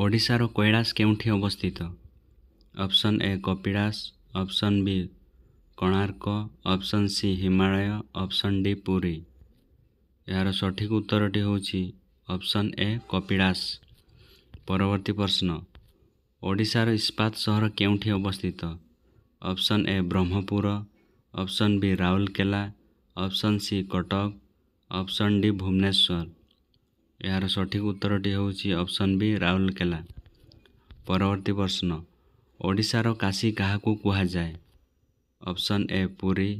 ଓଡ଼ିଶାର କୈଳାସ କେଉଁଠି ଅବସ୍ଥିତ option A Kapilas option B Konark option C Himalaya option D Puri ଏହାର ସଠିକ ଉତ୍ତରଟି ହେଉଛି ଅପସନ୍ ଏ କପିଳାସ ପରବର୍ତ୍ତୀ ପ୍ରଶ୍ନ ଓଡ଼ିଶାର ଇସ୍ପାତ ସହର କେଉଁଠି ଅବସ୍ଥିତ option A Brahmapur option B Rourkela option C Cuttack option D Bhubaneswar यहाँ सठिक उत्तरटी अप्सन वि राउरकेला परवर्ती प्रश्न ओडार काशी कहाँ जाए option A Puri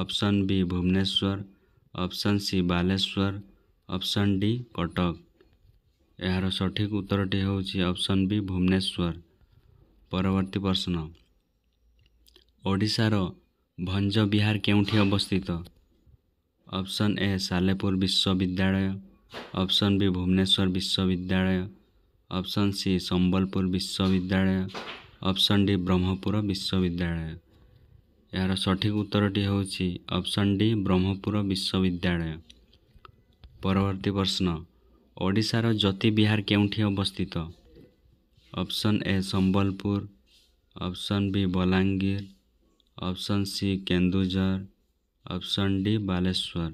option B Bhubaneswar option C Baleswar option D Cuttack यार सठिक उत्तर हौ अप्सन बी भुवनेश्वर परवर्ती प्रश्न ओडार भंज विहार के अवस्थित अप्सन ए सालेपुर विश्वविद्यालय ऑप्शन बी भुवनेश्वर विश्वविद्यालय ऑप्शन सी संबलपुर विश्वविद्यालय ऑप्शन डी ब्रह्मपुर विश्वविद्यालय यार सठिक उत्तरटी ऑप्शन डी ब्रह्मपुर विश्वविद्यालय परवर्ती प्रश्न ओडार ज्योति विहार के अवस्थित option A Sambalpur option B Balangir option C Kendujhar option D Baleswar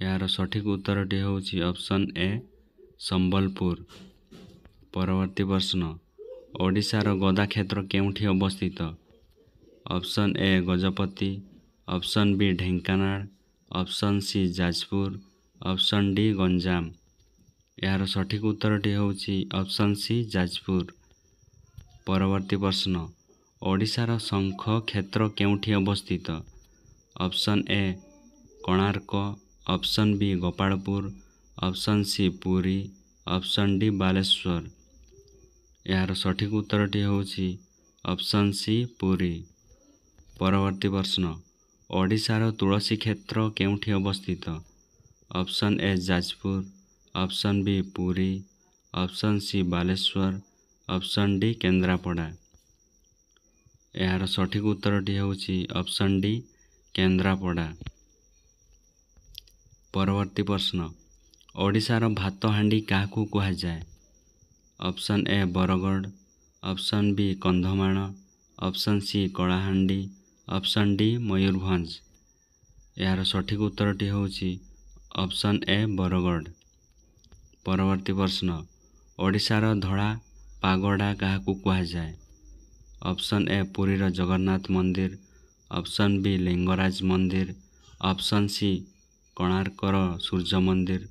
यहाँ सठिक उत्तर टी अप्सन ए सम्बलपुर परवर्ती प्रश्न ओडार गदा क्षेत्र के अवस्थित option A Gajapati option B Dhenkanal option C Jajpur option D Ganjam यहाँ सठिक उत्तर टी सी जाजपुर जाजपुरवर्ती प्रश्न ओडार शङ्खेत्रौठ अवस्थित option A Konark option B Gopalpur option C Puri option D Baleswar ইয়ার সঠিক উত্তর টি হউছি অপশন সি পুরি পরবর্তী প্রশ্ন ওড়িশার তুলসী ক্ষেত্র কেউটি অবস্থিত option A Jajpur option B Puri option C Baleswar option D Kendrapara ইয়ার সঠিক উত্তর টি হউছি অপশন ডি কেন্দরাপাড়া परती प्रश्न ओडार भातहाँ कहाँ कुरा option A Bargarh option B Kandhamal, option C Kalahandi option D Mayurbhanj यहाँ सठिक उत्तर टी अप्सन ए बरगड परती प्रश्न ओडार धला पडा कहाँ अप्सन ए पुरी र जगन्नाथ मन्दिर अप्सन वि लिङ्गराज मन्दिर अप्सन सि କୋଣାର୍କର ସୂର୍ଯ୍ୟ ମନ୍ଦିର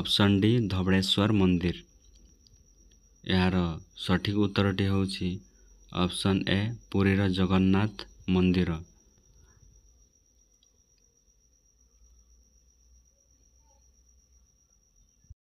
ଅପସନ୍ ଡି ଧବଳେଶ୍ୱର ମନ୍ଦିର ଏହାର ସଠିକ୍ ଉତ୍ତରଟି ହେଉଛି ଅପସନ୍ ଏ ପୁରୀର ଜଗନ୍ନାଥ ମନ୍ଦିର